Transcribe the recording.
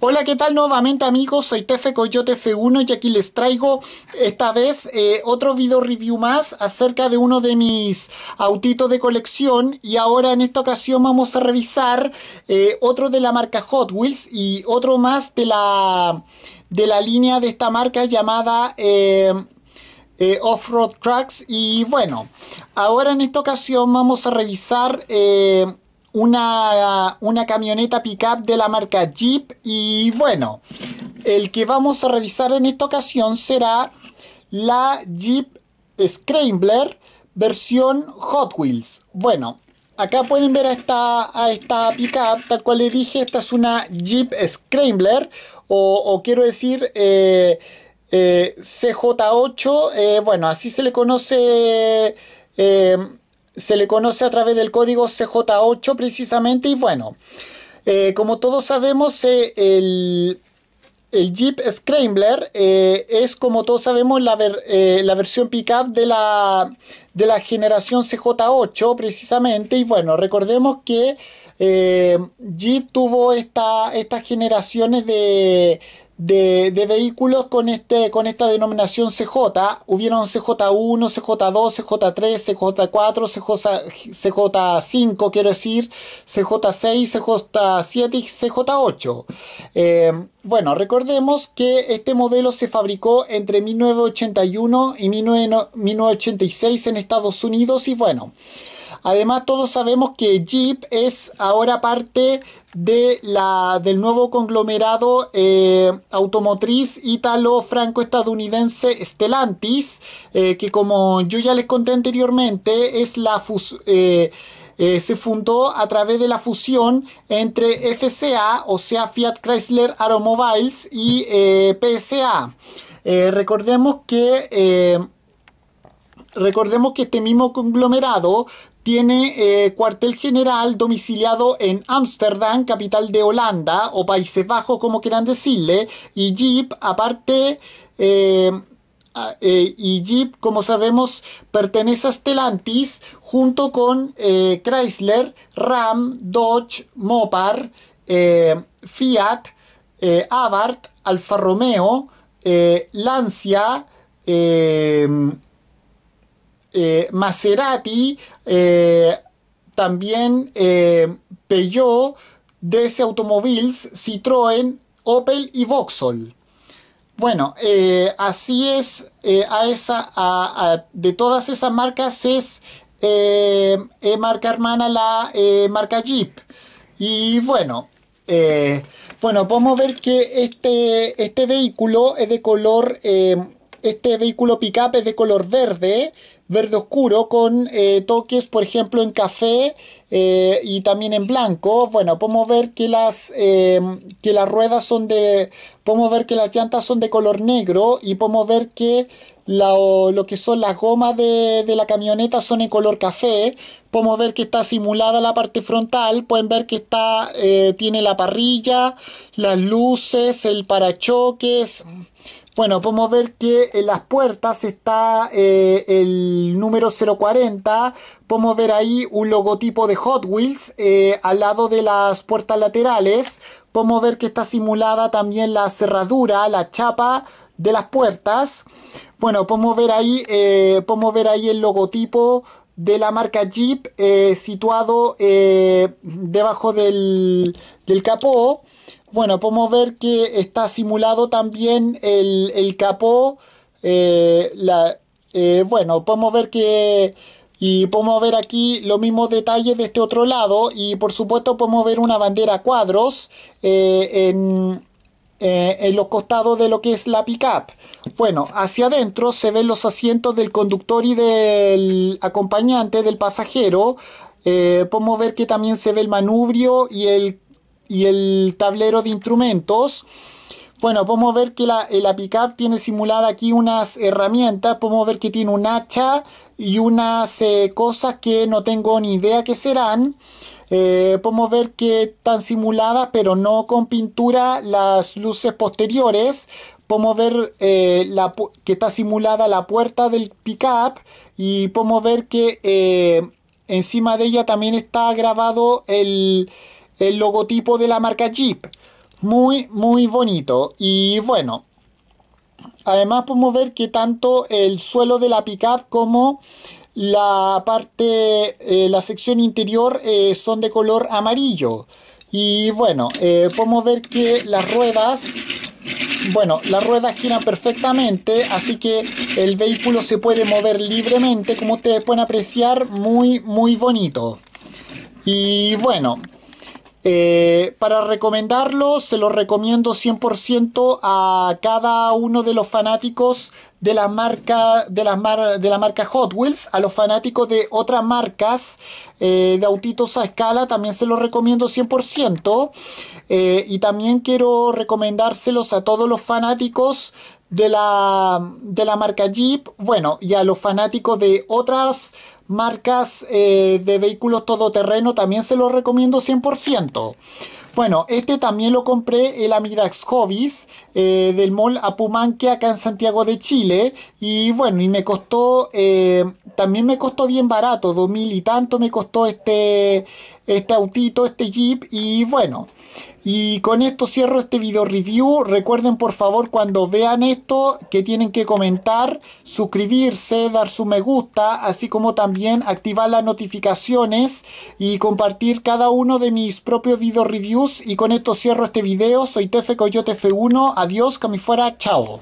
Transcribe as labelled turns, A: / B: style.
A: Hola, ¿qué tal nuevamente amigos? Soy Tefe Coyote F1 y aquí les traigo esta vez eh, otro video review más acerca de uno de mis autitos de colección y ahora en esta ocasión vamos a revisar eh, otro de la marca Hot Wheels y otro más de la, de la línea de esta marca llamada... Eh, Off-Road Tracks. Y bueno, ahora en esta ocasión vamos a revisar una, una camioneta pickup de la marca Jeep. Y bueno, el que vamos a revisar en esta ocasión será la Jeep Scrambler versión Hot Wheels. Bueno, acá pueden ver a esta, a esta pickup, tal cual les dije, esta es una Jeep Scrambler, o, quiero decir eh, eh, CJ8, eh, bueno, así se le conoce se le conoce a través del código CJ8 precisamente y bueno, eh, como todos sabemos eh, el, Jeep Scrambler eh, es como todos sabemos la, versión pickup de la, de la generación CJ8 precisamente y bueno, recordemos que Jeep tuvo esta, estas generaciones de de, vehículos con, este, con esta denominación CJ. Hubieron CJ1, CJ2, CJ3, CJ4, CJ, 5 quiero decir, CJ6, CJ7 y CJ8. Eh, bueno, recordemos que este modelo se fabricó entre 1981 y 1986 en Estados Unidos y bueno. Además, todos sabemos que Jeep es ahora parte de la, del nuevo conglomerado eh, automotriz italo franco estadounidense Stellantis, eh, que como yo ya les conté anteriormente, es la eh, se fundó a través de la fusión entre FCA, o sea, Fiat Chrysler Automobiles, y PSA. recordemos que recordemos que este mismo conglomerado tiene eh, cuartel general domiciliado en Ámsterdam, capital de Holanda o Países Bajos, como quieran decirle, y Jeep, aparte... Eh, eh, y Jeep, como sabemos, pertenece a Stellantis junto con Chrysler, Ram, Dodge, Mopar, Fiat, Abarth, Alfa Romeo, Lancia, eh, Maserati, eh, también eh, Peugeot, DS automóviles, Citroën, Opel y Vauxhall. Bueno, así es, a esa, de todas esas marcas es marca hermana la marca Jeep. Y bueno, bueno, podemos ver que este, este vehículo es de color este vehículo pick es de color verde, verde oscuro, con eh, toques, por ejemplo, en café eh, y también en blanco. Bueno, podemos ver que las, eh, que las ruedas son de... Podemos ver que las llantas son de color negro y podemos ver que la, lo que son las gomas de, de, la camioneta son en color café. Podemos ver que está simulada la parte frontal. Pueden ver que está, tiene la parrilla, las luces, el parachoques. Bueno, podemos ver que en las puertas está eh, el número 040. Podemos ver ahí un logotipo de Hot Wheels eh, al lado de las puertas laterales. Podemos ver que está simulada también la cerradura, la chapa de las puertas. Bueno, podemos ver ahí, eh, podemos ver ahí el logotipo de la marca Jeep situado debajo del, del capó. Bueno, podemos ver que está simulado también el, el capó. Eh, la, eh, bueno, podemos ver que... Y podemos ver aquí los mismos detalles de este otro lado. Y por supuesto podemos ver una bandera a cuadros eh, en, en los costados de lo que es la pickup. Bueno, hacia adentro se ven los asientos del conductor y del acompañante, del pasajero. podemos ver que también se ve el manubrio y el y el tablero de instrumentos. Bueno, podemos ver que la, eh, la pickup tiene simulada aquí unas herramientas. Podemos ver que tiene un hacha y unas eh, cosas que no tengo ni idea que serán. Eh, podemos ver que están simuladas, pero no con pintura, las luces posteriores. Podemos ver que está simulada la puerta del pickup y podemos ver que encima de ella también está grabado el el logotipo de la marca Jeep. Muy, muy bonito. Y bueno, además podemos ver que tanto el suelo de la pickup como la parte, eh, la sección interior eh, son de color amarillo. Y bueno, eh, podemos ver que las ruedas, bueno, las ruedas giran perfectamente, así que el vehículo se puede mover libremente, como ustedes pueden apreciar, muy, muy bonito. Y bueno, eh, para recomendarlo, se los recomiendo 100% a cada uno de los fanáticos de la marca, de la, de la marca Hot Wheels, a los fanáticos de otras marcas eh, de autitos a escala, también se los recomiendo 100%. Eh, y también quiero recomendárselos a todos los fanáticos de la, marca Jeep, bueno, y a los fanáticos de otras marcas eh, de vehículos todoterreno también se los recomiendo 100%. Bueno, este también lo compré el Amirax Hobbies eh, del mall Apumanque acá en Santiago de Chile. Y bueno, y me costó, eh, también me costó bien barato, dos mil y tanto me costó este, este autito, este jeep. Y bueno, y con esto cierro este video review. Recuerden por favor cuando vean esto que tienen que comentar, suscribirse, dar su me gusta, así como también activar las notificaciones y compartir cada uno de mis propios video reviews y con esto cierro este video. Soy Tefe Coyote 1 Adiós, que fuera. Chao.